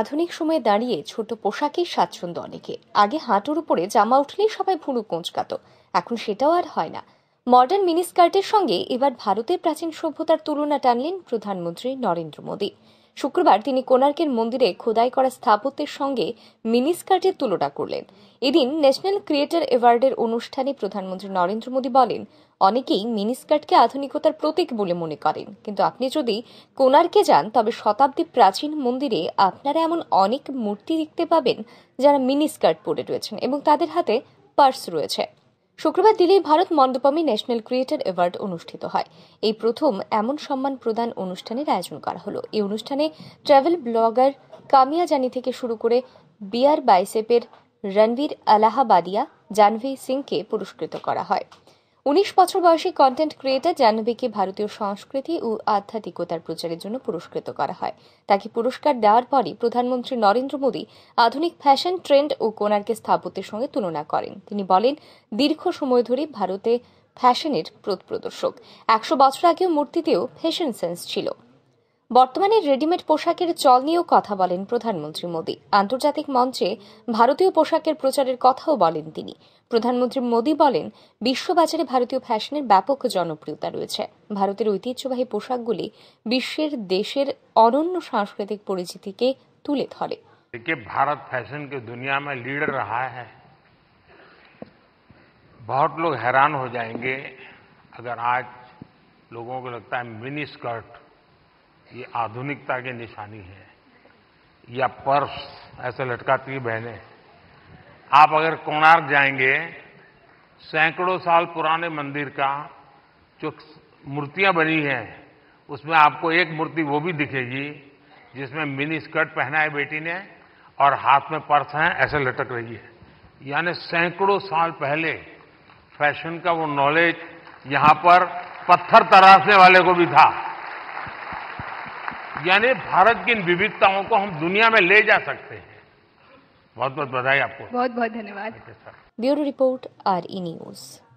আধুনিক সময়ে দাঁড়িয়ে ছোট পোশাকেই স্বাচ্ছন্দ্য অনেকে আগে হাঁটুর উপরে জামা উঠলেই সবাই ভুরু কোঁচকাত এখন সেটাও আর হয় না মডার্ন মিনিস্কার্টের সঙ্গে এবার ভারতের প্রাচীন সভ্যতার তুলনা টানলেন প্রধানমন্ত্রী নরেন্দ্র মোদী শুক্রবার তিনি কোণার্কের মন্দিরে খোদাই করা স্থাপত্যের সঙ্গে মিনিস্কার্টের তুলনা করলেন এদিন ন্যাশনাল ক্রিয়েটার অ্যাওয়ার্ডের অনুষ্ঠানে প্রধানমন্ত্রী নরেন্দ্র মোদী বলেন অনেকেই মিনিস্কার্টকে আধুনিকতার প্রতীক বলে মনে করেন কিন্তু আপনি যদি কোণার্কে যান তবে শতাব্দী প্রাচীন মন্দিরে আপনারা এমন অনেক মূর্তি দেখতে পাবেন যারা মিনিস্কার্ট পরে রয়েছেন এবং তাদের হাতে পার্স রয়েছে শুক্রবার দিল্লির ভারত মণ্ডপমে ন্যাশনাল ক্রিয়েটর অ্যাওয়ার্ড অনুষ্ঠিত হয় এই প্রথম এমন সম্মান প্রদান অনুষ্ঠানের আয়োজন করা হলো এই অনুষ্ঠানে ট্রাভেল ব্লগার কামিয়া জানি থেকে শুরু করে বিআর বাইসেপের রণবীর আলাহাবাদিয়া জানভি সিংকে পুরস্কৃত করা হয় উনিশ বছর বয়সী কন্টেন্ট ক্রিয়েটার জাহ্নবীকে ভারতীয় সংস্কৃতি ও আধ্যাত্মিকতার প্রচারের জন্য পুরস্কৃত করা হয় তাকে পুরস্কার দেওয়ার পরই প্রধানমন্ত্রী নরেন্দ্র মোদী আধুনিক ফ্যাশন ট্রেন্ড ও কোনারকে স্থাপত্যের সঙ্গে তুলনা করেন তিনি বলেন দীর্ঘ সময় ধরে ভারতে ফ্যাশনের প্রদর্শক একশো বছর আগেও মূর্তিতেও ফ্যাশন সেন্স ছিল বর্তমানে রেডিমেড পোশাকের চল নিয়েও কথা বলেন প্রধানমন্ত্রী মোদী আন্তর্জাতিক মঞ্চে ভারতীয় পোশাকের প্রচারের কথাও বলেন তিনি প্রধানমন্ত্রী মোদী বলেন বিশ্ববাজারে ভারতীয় ফ্যাশনের ব্যাপক জনপ্রিয়তা রয়েছে ভারতের ঐতিহ্যবাহী পোশাকগুলি বিশ্বের দেশের অনন্য সাংস্কৃতিক পরিচিতিকে তুলে ধরে ভারত भारत फैशन की दुनिया में लीडर रहा है बहुत लोग हैरान हो जाएंगे अगर आज ये आधुनिकता की निशानी है या पर्स ऐसे लटकाती है बहने आप अगर कोणार्क जाएंगे सैकड़ों साल पुराने मंदिर का जो मूर्तियां बनी हैं उसमें आपको एक मूर्ति वो भी दिखेगी जिसमें मिनी स्कर्ट पहना है बेटी ने और हाथ में पर्स है ऐसे लटक रही है यानी सैकड़ों साल पहले फैशन का वो नॉलेज यहां पर पत्थर तराशने वाले को भी था यानी भारत की इन विविधताओं को हम दुनिया में ले जा सकते हैं बहुत बहुत बधाई आपको बहुत बहुत धन्यवाद bureau report R E news